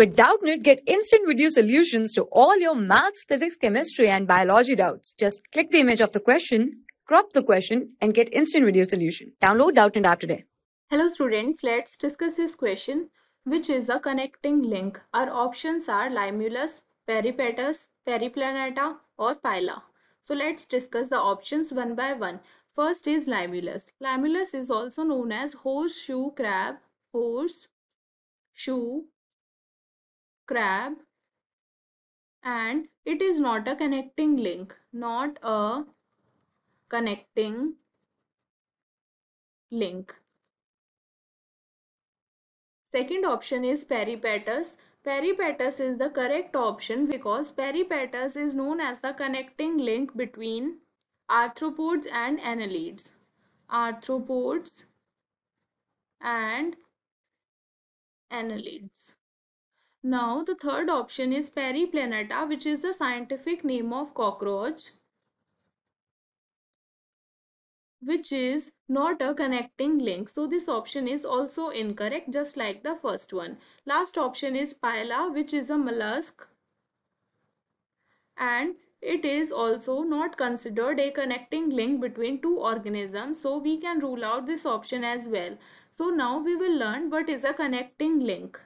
With Doubtnit, get instant video solutions to all your maths, physics, chemistry, and biology doubts. Just click the image of the question, crop the question, and get instant video solution. Download Doubtnit app today. Hello students, let's discuss this question, which is a connecting link. Our options are limulus, peripetus, periplaneta, or pila. So let's discuss the options one by one. First is limulus. Limulus is also known as horseshoe crab, horse, shoe crab and it is not a connecting link not a connecting link second option is peripatus peripatus is the correct option because peripatus is known as the connecting link between arthropods and annelids arthropods and annelids now the third option is Periplaneta which is the scientific name of cockroach which is not a connecting link. So this option is also incorrect just like the first one. Last option is Pila which is a mollusk and it is also not considered a connecting link between two organisms so we can rule out this option as well. So now we will learn what is a connecting link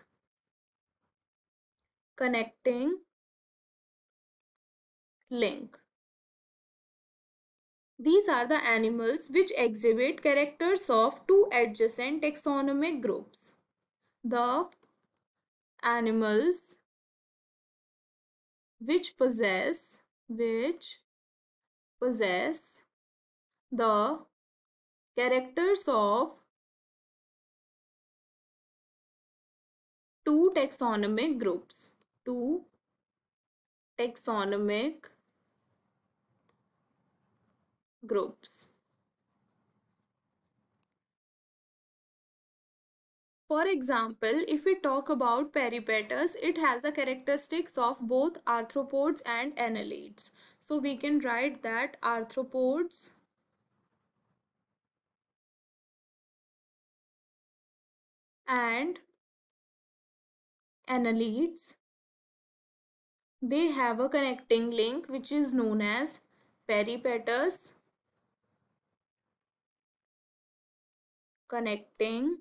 connecting link. These are the animals which exhibit characters of two adjacent taxonomic groups. The animals which possess which possess the characters of two taxonomic groups to taxonomic groups. For example, if we talk about peripatus, it has the characteristics of both arthropods and annelids. So we can write that arthropods and annelids they have a connecting link which is known as peripatus. connecting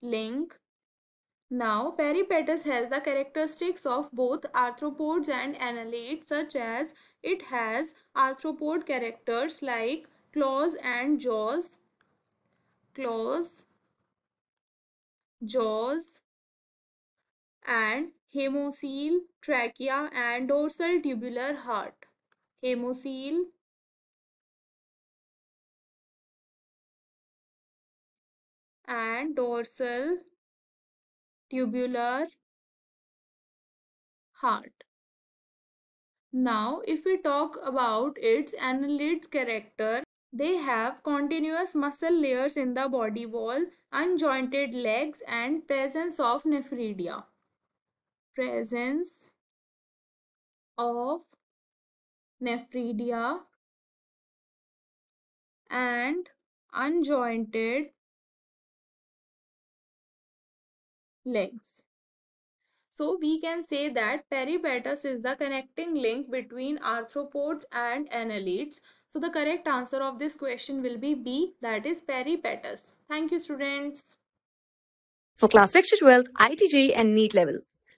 link. Now peripatus has the characteristics of both arthropods and annelids such as it has arthropod characters like claws and jaws, claws, jaws, and hemocele, trachea and dorsal tubular heart. Hemocele, and dorsal tubular heart. Now, if we talk about its annelid's character, they have continuous muscle layers in the body wall, unjointed legs and presence of nephridia presence of nephridia and unjointed legs. So we can say that peripetus is the connecting link between arthropods and annelids. So the correct answer of this question will be B that is peripetus. Thank you students. For class 6 to 12, ITJ and NEET level